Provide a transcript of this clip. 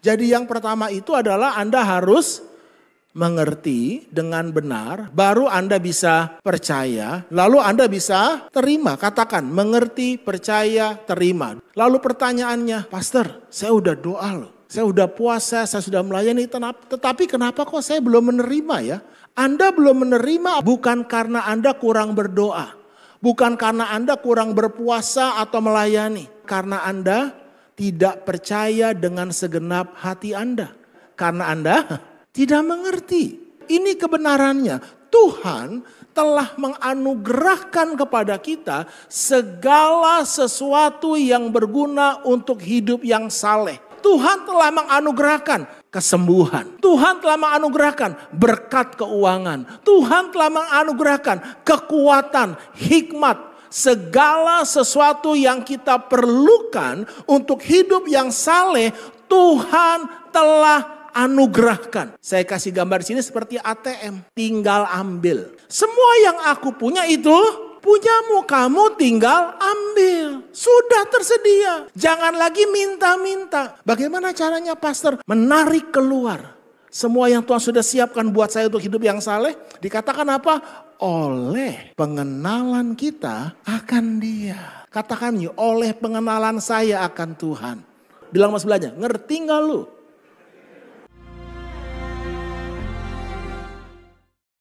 Jadi yang pertama itu adalah Anda harus mengerti dengan benar, baru Anda bisa percaya, lalu Anda bisa terima. Katakan, mengerti, percaya, terima. Lalu pertanyaannya, Pastor, saya udah doa loh. Saya udah puasa, saya sudah melayani, tetapi kenapa kok saya belum menerima ya? Anda belum menerima bukan karena Anda kurang berdoa. Bukan karena Anda kurang berpuasa atau melayani. Karena Anda tidak percaya dengan segenap hati Anda. Karena Anda tidak mengerti. Ini kebenarannya. Tuhan telah menganugerahkan kepada kita segala sesuatu yang berguna untuk hidup yang saleh. Tuhan telah menganugerahkan kesembuhan. Tuhan telah menganugerahkan berkat keuangan. Tuhan telah menganugerahkan kekuatan, hikmat, segala sesuatu yang kita perlukan untuk hidup yang saleh, Tuhan telah anugerahkan. Saya kasih gambar di sini seperti ATM, tinggal ambil. Semua yang aku punya itu punyamu, kamu tinggal ambil. Sudah tersedia. Jangan lagi minta-minta. Bagaimana caranya pastor menarik keluar? Semua yang Tuhan sudah siapkan buat saya untuk hidup yang saleh, dikatakan apa? Oleh pengenalan kita akan Dia. Katakan iya, oleh pengenalan saya akan Tuhan. Bilang mas belanja, ngerti nggak lu?